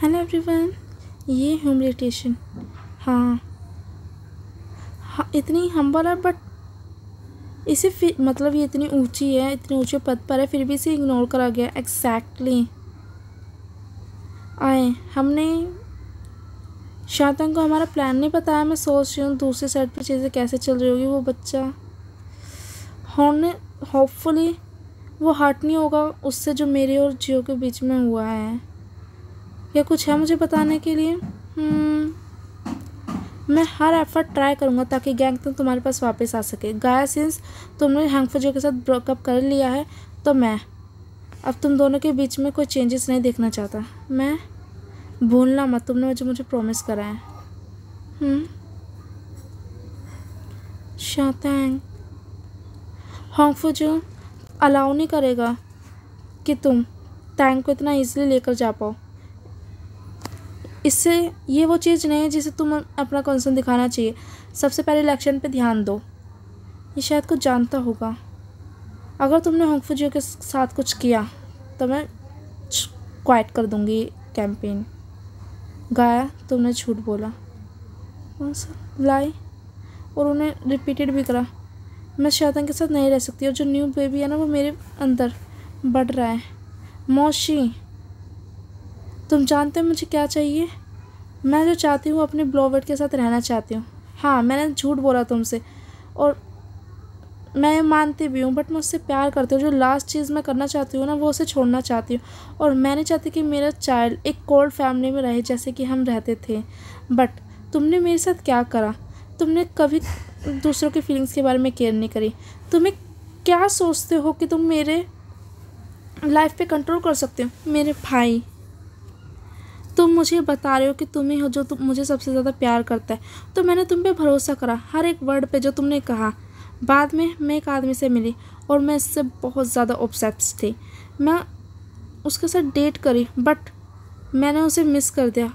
Hello everyone ये ह्यूमिलिटेशन हाँ हाँ इतनी हम्बल है बट इसे फिर मतलब ये इतनी ऊंची है इतने ऊंचे पद पर है फिर भी इसे इग्नोर करा गया एक्जैक्टली आए हमने शातन को हमारा प्लान नहीं बताया मैं सोच रही हूँ दूसरे साइड पर चीज़ें कैसे चल रही होगी वो बच्चा होने होपफुली वो हट नहीं होगा उससे जो मेरे और जियो के बीच में हुआ है या कुछ है मुझे बताने के लिए हम्म, मैं हर एफर्ट ट्राई करूँगा ताकि गैंग तुम तुम्हारे पास वापस आ सके गाया सिंस तुमने हैंगफोजो के साथ ब्रेकअप कर लिया है तो मैं अब तुम दोनों के बीच में कोई चेंजेस नहीं देखना चाहता मैं भूलना मत तुमने मुझे मुझे प्रॉमिस करा है शातैंग होंगफोजो अलाउ नहीं करेगा कि तुम टैंग को इतना ईजिली लेकर जा पाओ इससे ये वो चीज़ नहीं है जिसे तुम अपना कंसर्न दिखाना चाहिए सबसे पहले इलेक्शन पे ध्यान दो ये शायद कुछ जानता होगा अगर तुमने जियो के साथ कुछ किया तो मैं क्वाइट कर दूँगी कैंपेन गाया तुमने झूठ बोला कौन सा लाई और उन्हें रिपीटेड भी करा मैं शैतान के साथ नहीं रह सकती और जो न्यू बेबी है ना वो मेरे अंदर बढ़ रहा है मौसी तुम जानते हो मुझे क्या चाहिए मैं जो चाहती हूँ अपने ब्लॉवर के साथ रहना चाहती हूँ हाँ मैंने झूठ बोला तुमसे और मैं मानती भी हूँ बट मैं उससे प्यार करती हूँ जो लास्ट चीज़ मैं करना चाहती हूँ ना वो उसे छोड़ना चाहती हूँ और मैं नहीं चाहती कि मेरा चाइल्ड एक कोल्ड फैमिली में रहे जैसे कि हम रहते थे बट तुमने मेरे साथ क्या करा तुमने कभी दूसरों की फीलिंग्स के बारे में केयर नहीं करी तुम्हें क्या सोचते हो कि तुम मेरे लाइफ पे कंट्रोल कर सकते हो मेरे भाई तुम मुझे बता रहे हो कि तुम ही हो जो तुम मुझे सबसे ज़्यादा प्यार करता है तो मैंने तुम पे भरोसा करा हर एक वर्ड पे जो तुमने कहा बाद में मैं एक आदमी से मिली और मैं इससे बहुत ज़्यादा ऑब्सेप्स थी मैं उसके साथ डेट करी बट मैंने उसे मिस कर दिया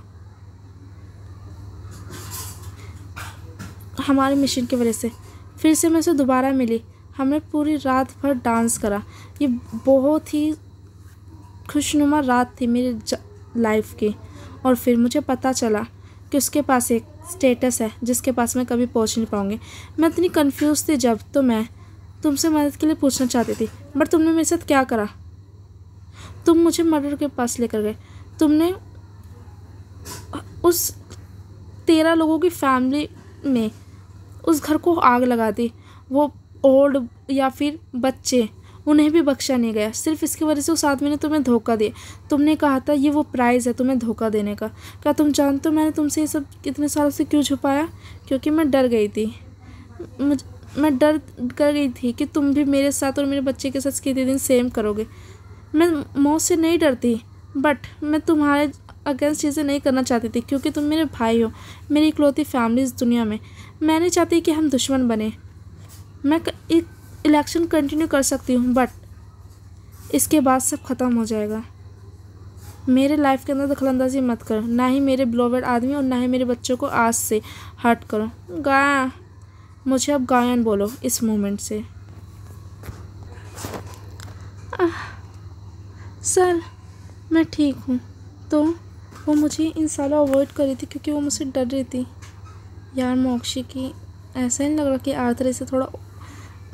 हमारे मिशन की वजह से फिर से मैं उसे दोबारा मिली हमने पूरी रात भर डांस करा ये बहुत ही खुशनुमा रात थी मेरी लाइफ की और फिर मुझे पता चला कि उसके पास एक स्टेटस है जिसके पास मैं कभी पहुंच नहीं पाऊँगी मैं इतनी कन्फ्यूज़ थी जब तो मैं तुमसे मदद के लिए पूछना चाहती थी बट तुमने मेरे साथ क्या करा तुम मुझे मर्डर के पास लेकर गए तुमने उस तेरह लोगों की फैमिली में उस घर को आग लगा दी वो ओल्ड या फिर बच्चे उन्हें भी बख्शा नहीं गया सिर्फ इसकी वजह से उस आदमी ने तुम्हें धोखा दिया तुमने कहा था ये वो प्राइज़ है तुम्हें धोखा देने का क्या तुम जानते हो मैंने तुमसे ये सब कितने सालों से क्यों छुपाया क्योंकि मैं डर गई थी मुझ मैं डर कर गई थी कि तुम भी मेरे साथ और मेरे बच्चे के साथ कितने दिन सेम करोगे मैं मौत से नहीं डरती बट मैं तुम्हारे अगेंस्ट चीज़ें नहीं करना चाहती थी क्योंकि तुम मेरे भाई हो मेरी इकलौती फैमिली इस दुनिया में मैं नहीं चाहती कि हम दुश्मन बने मैं एक इलेक्शन कंटिन्यू कर सकती हूँ बट इसके बाद सब ख़त्म हो जाएगा मेरे लाइफ के अंदर अंदाजी मत करो ना ही मेरे ब्लोवेड आदमी और ना ही मेरे बच्चों को आज से हट करो गाया मुझे अब गायन बोलो इस मोमेंट से आ, सर मैं ठीक हूँ तो वो मुझे इन सालों अवॉइड कर रही थी क्योंकि वो मुझसे डर रही थी यार मोक्षी की ऐसा नहीं लग रहा कि आर्थर से थोड़ा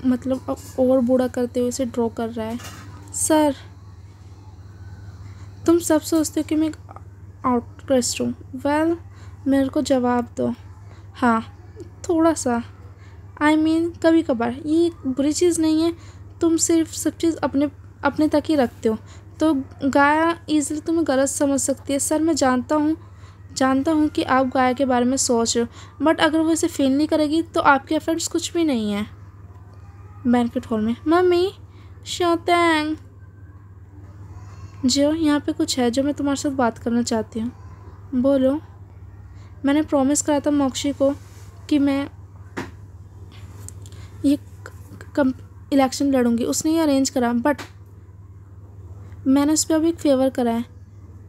मतलब अब और बूढ़ा करते हुए इसे ड्रॉ कर रहा है सर तुम सब सोचते हो कि मैं एक हूँ वेल मेरे को जवाब दो हाँ थोड़ा सा आई I मीन mean, कभी कभार ये बुरी चीज़ नहीं है तुम सिर्फ सब चीज़ अपने अपने तक ही रखते हो तो गाया ईज़िली तुम्हें गलत समझ सकती है सर मैं जानता हूँ जानता हूँ कि आप गाया के बारे में सोच रहे हो बट अगर वो इसे फील नहीं करेगी तो आपके एफर्ट्स कुछ भी नहीं है बैंकेट हॉल में मम्मी शोतेंग जियो यहाँ पे कुछ है जो मैं तुम्हारे साथ बात करना चाहती हूँ बोलो मैंने प्रॉमिस करा था मोक्षी को कि मैं ये कम इलेक्शन लड़ूंगी उसने ये अरेंज करा बट मैंने उस पर अभी एक फेवर करा है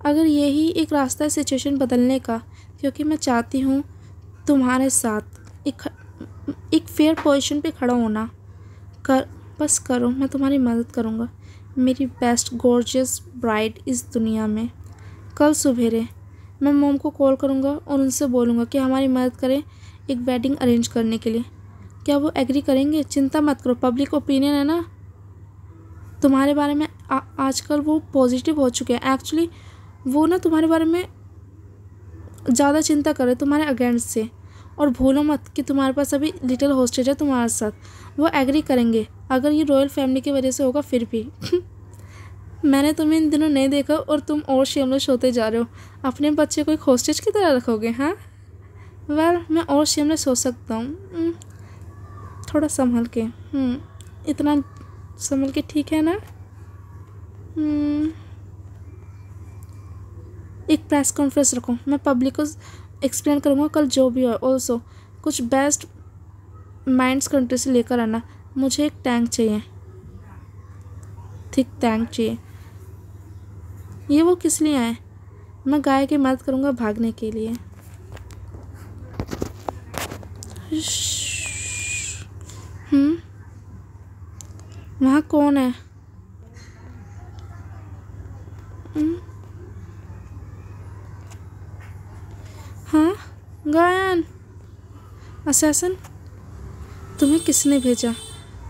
अगर यही एक रास्ता है सिचुएशन बदलने का क्योंकि मैं चाहती हूँ तुम्हारे साथ एक एक फेयर पोजीशन पे खड़ा होना कर बस करो मैं तुम्हारी मदद करूँगा मेरी बेस्ट गॉर्जियस ब्राइड इस दुनिया में कल सुबेरे मैं मोम को कॉल करूँगा और उनसे बोलूँगा कि हमारी मदद करें एक वेडिंग अरेंज करने के लिए क्या वो एग्री करेंगे चिंता मत करो पब्लिक ओपिनियन है ना तुम्हारे बारे में आ, आजकल वो पॉजिटिव हो चुके हैं एक्चुअली वो ना तुम्हारे बारे में ज़्यादा चिंता करे तुम्हारे अगेंस्ट से और भूलो मत कि तुम्हारे पास अभी लिटिल होस्टेज है तुम्हारे साथ वो एग्री करेंगे अगर ये रॉयल फैमिली की वजह से होगा फिर भी मैंने तुम्हें इन दिनों नहीं देखा और तुम और शेमलिश होते जा रहे हो अपने बच्चे को एक होस्टेज की तरह रखोगे हाँ वेल मैं और शेमलेस हो सकता हूँ hmm. थोड़ा संभल के hmm. इतना संभल के ठीक है ना hmm. एक प्रेस कॉन्फ्रेंस रखो मैं पब्लिक को एक्सप्लेन करूँगा कल जो भी हो ऑल्सो कुछ बेस्ट माइंड्स कंट्री से लेकर आना मुझे एक टैंक चाहिए थिक टैंक चाहिए ये वो किस लिए आए मैं गाय की मदद करूँगा भागने के लिए हम्म वहाँ कौन है असैसन तुम्हें किसने भेजा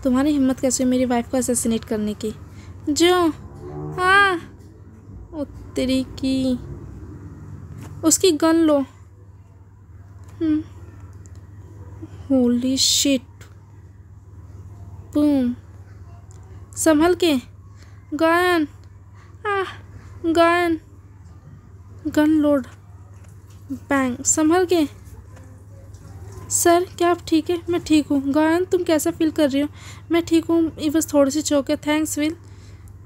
तुम्हारी हिम्मत कैसे मेरी वाइफ को असैसिनेट करने की जो हाँ ओ तेरी की उसकी गन लो होली शिट बूम संभल के गायन आ गायन गन लोड बैंग संभल के सर क्या आप ठीक है मैं ठीक हूँ गायन तुम कैसा फील कर रही हो मैं ठीक हूँ बस थोड़ी सी चौके थैंक्स विल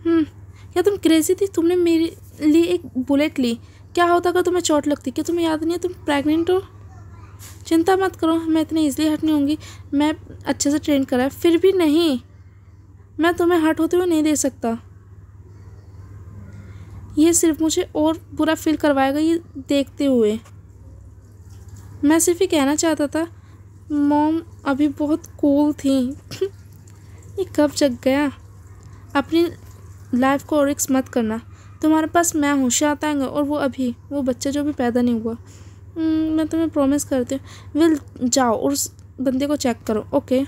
क्या तुम क्रेज़ी थी तुमने मेरे लिए एक बुलेट ली क्या होता अगर तुम्हें चोट लगती क्या तुम्हें याद नहीं है तुम प्रेग्नेंट हो चिंता मत करो मैं इतनी ईजिली हट नहीं होंगी मैं अच्छे से ट्रेन करा फिर भी नहीं मैं तुम्हें हट होते हुए नहीं दे सकता ये सिर्फ मुझे और बुरा फील करवाएगा ये देखते हुए मैं सिर्फ ये कहना चाहता था मोम अभी बहुत कूल थी ये कब जग गया अपनी लाइफ को और रिक्स मत करना तुम्हारे पास मैं हूँ शातांग और वो अभी वो बच्चा जो भी पैदा नहीं हुआ हम्म, मैं तुम्हें प्रॉमिस करती हूँ विल जाओ और उस बंदे को चेक करो ओके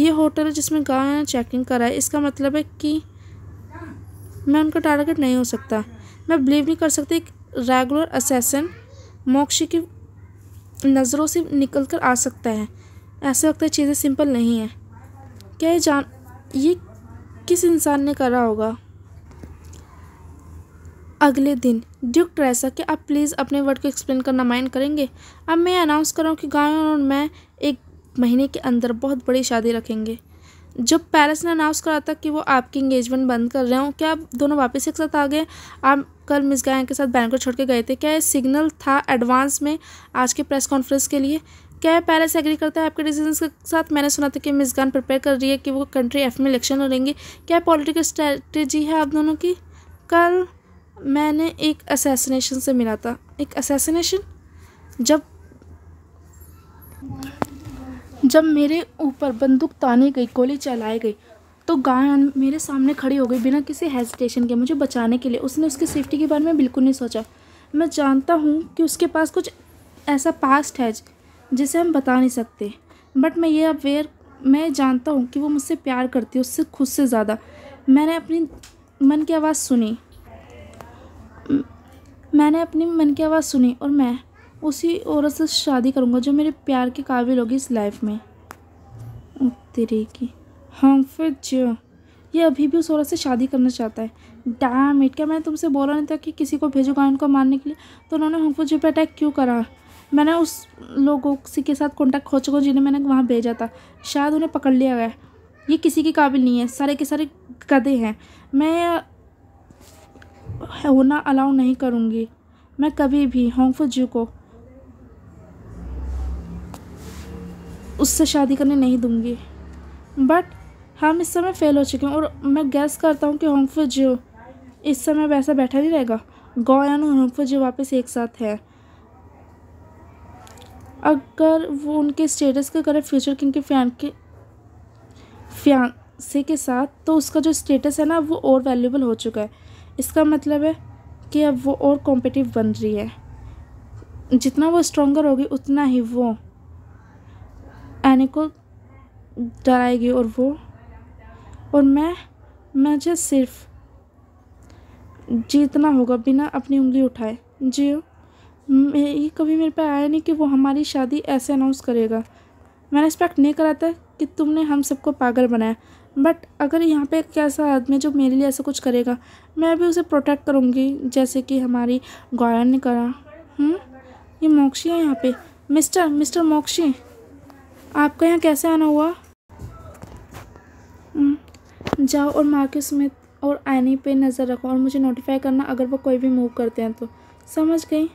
ये होटल है जिसमें गाँव ने चेकिंग करा है इसका मतलब है कि मैं उनका टारगेट नहीं हो सकता मैं बिलीव नहीं कर सकती एक रेगुलर असेसन मोक्षी की नज़रों से निकल कर आ सकता है ऐसा लगता है चीज़ें सिंपल नहीं हैं क्या ये जान ये किस इंसान ने करा होगा अगले दिन ड्यूक ट्रेसा क्या आप प्लीज़ अपने वर्ड को एक्सप्लेन करना माइंड करेंगे अब मैं अनाउंस कर रहा हूँ कि गाय और मैं एक महीने के अंदर बहुत बड़ी शादी रखेंगे जब पेरेंट्स ने अनाउंस करा था कि वो आपकी इंगेजमेंट बंद कर रहे हो क्या आप दोनों वापस एक साथ आ गए आप कल मिस गायन के साथ बैंड को छोड़ के गए थे क्या ये सिग्नल था एडवांस में आज के प्रेस कॉन्फ्रेंस के लिए क्या पहले से एग्री करता है आपके डिसीजन के साथ मैंने सुना था कि मिस गान प्रिपेयर कर रही है कि वो कंट्री एफ में इलेक्शन लड़ेंगी क्या पॉलिटिकल स्ट्रैटेजी है आप दोनों की कल मैंने एक असैसिनेशन से मिला था एक असैसिनेशन जब जब मेरे ऊपर बंदूक ताने गई गोली चलाई गई तो गाय मेरे सामने खड़ी हो गई बिना किसी हेजिटेशन के मुझे बचाने के लिए उसने उसकी सेफ्टी के बारे में बिल्कुल नहीं सोचा मैं जानता हूँ कि उसके पास कुछ ऐसा पास्ट है जिसे हम बता नहीं सकते बट मैं ये अवेयर मैं जानता हूँ कि वो मुझसे प्यार करती है उससे खुद से ज़्यादा मैंने अपनी मन की आवाज़ सुनी मैंने अपनी मन की आवाज़ सुनी और मैं उसी औरत से शादी करूँगा जो मेरे प्यार के काबिल होगी इस लाइफ में तेरे की हम्फर्ड जो ये अभी भी उस औरत से शादी करना चाहता है डैम इट क्या मैंने तुमसे बोला नहीं था कि किसी को भेजो गायन को मारने के लिए तो उन्होंने हम्फर्ड जो पे अटैक क्यों करा मैंने उस लोगों के साथ कॉन्टैक्ट हो चुका जिन्हें मैंने वहाँ भेजा था शायद उन्हें पकड़ लिया गया ये किसी के काबिल नहीं है सारे के सारे गदे हैं मैं होना अलाउ नहीं करूँगी मैं कभी भी होंगफू जू को उससे शादी करने नहीं दूँगी बट हम हाँ, इस समय फ़ेल हो चुके हैं और मैं गैस करता हूँ कि होंगफ जियो इस समय वैसा बैठा नहीं रहेगा गौयान और होंगफ जियो वापस एक साथ है अगर वो उनके स्टेटस के करें फ्यूचर किंग के फैन के से के साथ तो उसका जो स्टेटस है ना वो और वैल्यूबल हो चुका है इसका मतलब है कि अब वो और कॉम्पिटिव बन रही है जितना वो स्ट्रॉगर होगी उतना ही वो एनी को डराएगी और वो और मैं मुझे सिर्फ जीतना होगा बिना अपनी उंगली उठाए जियो ये कभी मेरे पे आया नहीं कि वो हमारी शादी ऐसे अनाउंस करेगा मैंने एक्सपेक्ट नहीं करा था कि तुमने हम सबको पागल बनाया बट अगर यहाँ पे एक ऐसा आदमी जो मेरे लिए ऐसा कुछ करेगा मैं भी उसे प्रोटेक्ट करूँगी जैसे कि हमारी गायन ने करा हम्म ये मोक्षी है यहाँ पे मिस्टर मिस्टर मोक्षी आपका यहाँ कैसे आना हुआ हम्म। जाओ और मार्केट स्मिथ और आईने पे नज़र रखो और मुझे नोटिफाई करना अगर वो कोई भी मूव करते हैं तो समझ गई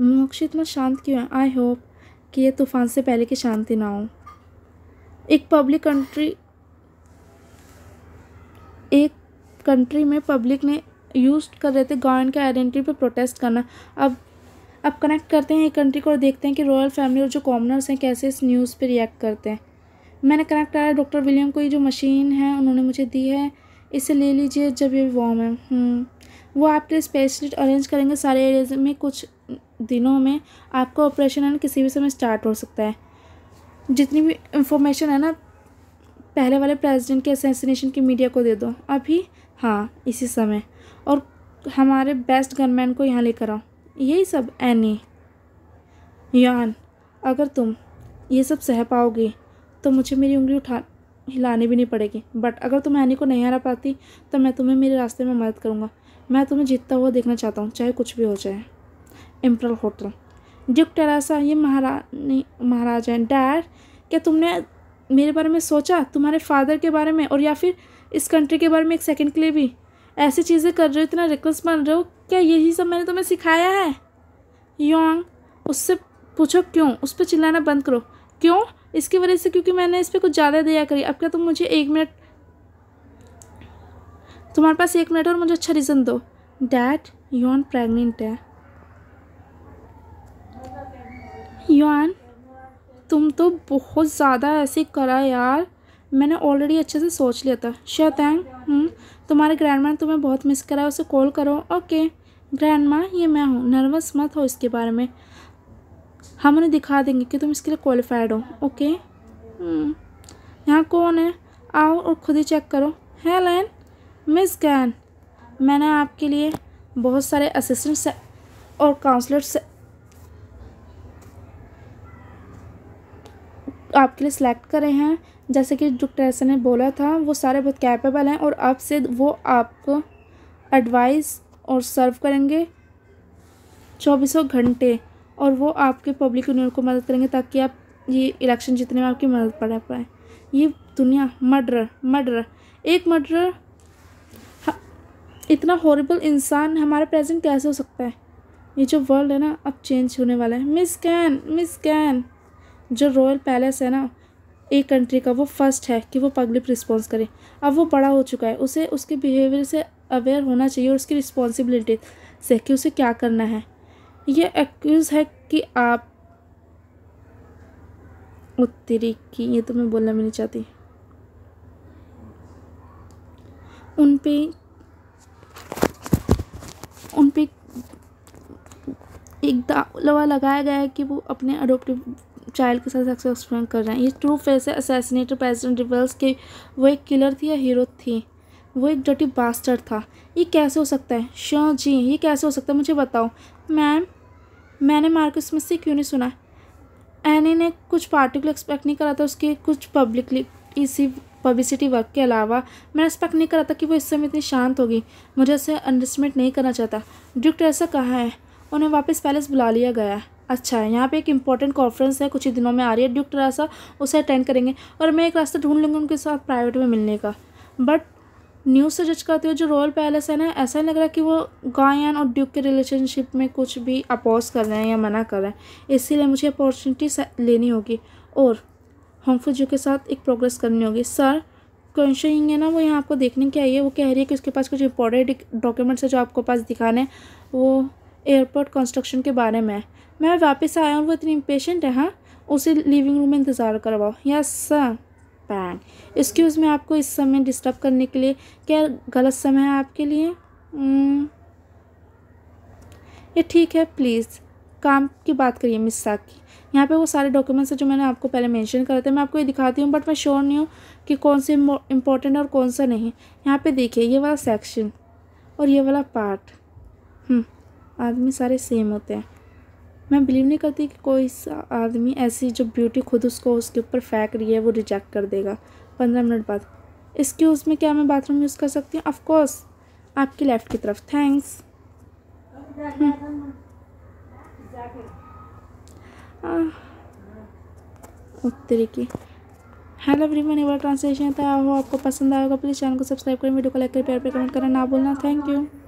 मोक्ष इतना शांत क्यों है आई होप कि ये तूफ़ान से पहले की शांति ना हो एक पब्लिक कंट्री एक कंट्री में पब्लिक ने यूज कर रहे थे गवर्नमेंट के आइडेंटिटी पर प्रोटेस्ट करना अब अब कनेक्ट करते हैं एक कंट्री को और देखते हैं कि रॉयल फैमिली और जो कॉमनर्स हैं कैसे इस न्यूज़ पर रिएक्ट करते हैं मैंने कनेक्ट कराया डॉक्टर विलियम को ये जो मशीन है उन्होंने मुझे दी है इसे ले लीजिए जब ये वॉम है हम्म। वो आपके लिए स्पेशलिस्ट अरेंज करेंगे सारे एरियाज में कुछ दिनों में आपका ऑपरेशन है किसी भी समय स्टार्ट हो सकता है जितनी भी इंफॉर्मेशन है ना पहले वाले प्रेसिडेंट के असैसिनेशन की मीडिया को दे दो अभी हाँ इसी समय और हमारे बेस्ट गनमैन को यहाँ लेकर आओ यही सब एनी यान अगर तुम ये सब सह पाओगी तो मुझे मेरी उंगली उठा हिलानी भी नहीं पड़ेगी बट अगर तुम हैनी को नहीं हरा पाती तो मैं तुम्हें मेरे रास्ते में मदद करूँगा मैं तुम्हें जीतता हुआ देखना चाहता हूँ चाहे कुछ भी हो जाए एम्प्रल होटल ड्यूक टेरासा ये महारानी महाराज हैं डैड क्या तुमने मेरे बारे में सोचा तुम्हारे फादर के बारे में और या फिर इस कंट्री के बारे में एक सेकंड के लिए भी ऐसी चीज़ें कर रहे हो इतना रिक्वेस्ट बन रहे हो क्या यही सब मैंने तुम्हें सिखाया है योंग उससे पूछो क्यों उस पर चिल्लाना बंद करो क्यों इसकी वजह से क्योंकि मैंने इस पर कुछ ज़्यादा दिया करी अब क्या तुम मुझे एक मिनट तुम्हारे पास एक मिनट और मुझे अच्छा रीज़न दो डैट यून प्रेगनेंट है यून तुम तो बहुत ज़्यादा ऐसे करा यार मैंने ऑलरेडी अच्छे से सोच लिया था शायद थैंक हम्म। तुम्हारे ग्रैंड माँ तुम्हें बहुत मिस करा उसे कॉल करो ओके ग्रैंड माँ ये मैं हूँ नर्वस मत हो इसके बारे में हम उन्हें दिखा देंगे कि तुम इसके लिए क्वालिफाइड हो ओके hmm. यहाँ कौन है आओ और ख़ुद ही चेक करो है लैन मिस गैन मैंने आपके लिए बहुत सारे असिस्टेंट और काउंसलर आपके लिए सिलेक्ट करे हैं जैसे कि जो टेरेसा ने बोला था वो सारे बहुत कैपेबल हैं और अब से वो आपको एडवाइस और सर्व करेंगे चौबीसों घंटे और वो आपके पब्लिक यूनियन को मदद करेंगे ताकि आप ये इलेक्शन जीतने में आपकी मदद पड़ पाए ये दुनिया मर्डर मर्डर एक मर्डर इतना हॉरेबल इंसान हमारा प्रेजेंट कैसे हो सकता है ये जो वर्ल्ड है ना अब चेंज होने वाला है मिस कैन मिस कैन जो रॉयल पैलेस है ना एक कंट्री का वो फर्स्ट है कि वो पब्लिक रिस्पॉन्स करे अब वो बड़ा हो चुका है उसे उसके बिहेवियर से अवेयर होना चाहिए और उसकी रिस्पॉन्सिबिलिटी से कि उसे क्या करना है यह एक्यूज़ है कि आप उत्तरी की ये तो मैं बोलना भी नहीं चाहती उन पे उन पे एक दावा लगाया गया है कि वो अपने अडोप्टिव चाइल्ड के साथ सेक्स एक्सपेरिमेंट कर रहे हैं ये ट्रू फेस है असैसिनेटर प्रेजिडेंट रिवेल्स के वो एक किलर थी या हीरो थी वो एक डटी बास्टर था ये कैसे हो सकता है श्योर जी ये कैसे हो सकता है मुझे बताओ मैम मैंने मार्कस से क्यों नहीं सुना एनी ने कुछ पार्टिकुलर एक्सपेक्ट नहीं करा था उसके कुछ पब्लिकली इसी पब्लिसिटी वर्क के अलावा मैं एक्सपेक्ट नहीं करा था कि वो इस समय इतनी शांत होगी मुझे उसे अंडरस्टमेंट नहीं करना चाहता ड्यूक्टर ऐसा कहाँ है उन्हें वापस पैलेस बुला लिया गया है अच्छा है यहाँ पे एक इंपॉर्टेंट कॉन्फ्रेंस है कुछ ही दिनों में आ रही है ड्यूक ट्रासा उसे अटेंड करेंगे और मैं एक रास्ता ढूंढ लूँगी उनके साथ प्राइवेट में मिलने का बट न्यूज़ से जज करते हुए जो रॉयल पैलेस है ना ऐसा ही लग रहा है कि वो गायन और ड्यूक के रिलेशनशिप में कुछ भी अपोज कर रहे हैं या मना कर रहे हैं इसीलिए मुझे अपॉर्चुनिटी लेनी होगी और होंगफू जू के साथ एक प्रोग्रेस करनी होगी सर क्वेश्चन है ना वो यहाँ आपको देखने के आई है वो कह रही है कि उसके पास कुछ इंपॉर्टेंट डॉक्यूमेंट्स है जो आपको पास दिखाने हैं वो एयरपोर्ट कंस्ट्रक्शन के बारे में है मैं वापस आया हूँ वो इतनी इम्पेशेंट है हाँ उसे लिविंग रूम में इंतज़ार करवाओ यस सर पैन एक्सक्यूज़ में आपको इस समय डिस्टर्ब करने के लिए क्या गलत समय है आपके लिए hmm. ये ठीक है प्लीज़ काम की बात करिए मिस की यहाँ पे वो सारे डॉक्यूमेंट्स हैं जो मैंने आपको पहले मेंशन करा था मैं आपको ये दिखाती हूँ बट मैं श्योर नहीं हूँ कि कौन से इम्पोर्टेंट और कौन सा नहीं यहाँ पे देखिए ये वाला सेक्शन और ये वाला पार्ट hmm. आदमी सारे सेम होते हैं मैं बिलीव नहीं करती कि कोई आदमी ऐसी जो ब्यूटी खुद उसको उसके ऊपर फेंक रही है वो रिजेक्ट कर देगा पंद्रह मिनट बाद इसके उसमें क्या मैं बाथरूम यूज़ कर सकती हूँ ऑफकोर्स आपकी लेफ़्ट की तरफ थैंक्स उत्तरी की हेलो एवरी वन ट्रांसलेशन था हो आपको पसंद आएगा प्लीज़ चैनल को सब्सक्राइब करें वीडियो को लाइक करें प्यार पर कमेंट करें ना बोलना थैंक यू